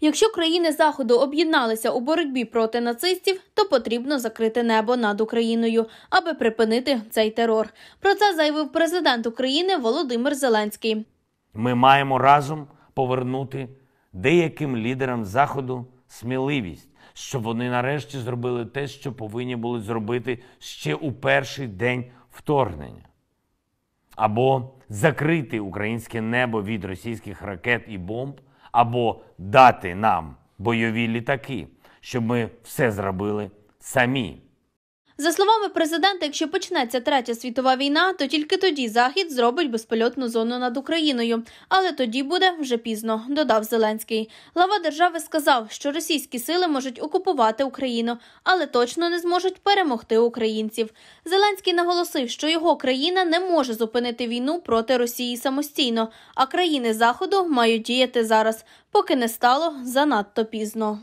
Якщо країни Заходу об'єдналися у боротьбі проти нацистів, то потрібно закрити небо над Україною, аби припинити цей терор. Про це заявив президент України Володимир Зеленський. Ми маємо разом повернути деяким лідерам Заходу сміливість, щоб вони нарешті зробили те, що повинні були зробити ще у перший день вторгнення. Або закрити українське небо від російських ракет і бомб або дати нам бойові літаки, щоб ми все зробили самі. За словами президента, якщо почнеться третя світова війна, то тільки тоді захід зробить безпольотну зону над Україною, але тоді буде вже пізно, додав Зеленський. Глава держави сказав, що російські сили можуть окупувати Україну, але точно не зможуть перемогти українців. Зеленський наголосив, що його країна не може зупинити війну проти Росії самостійно, а країни Заходу мають діяти зараз, поки не стало занадто пізно.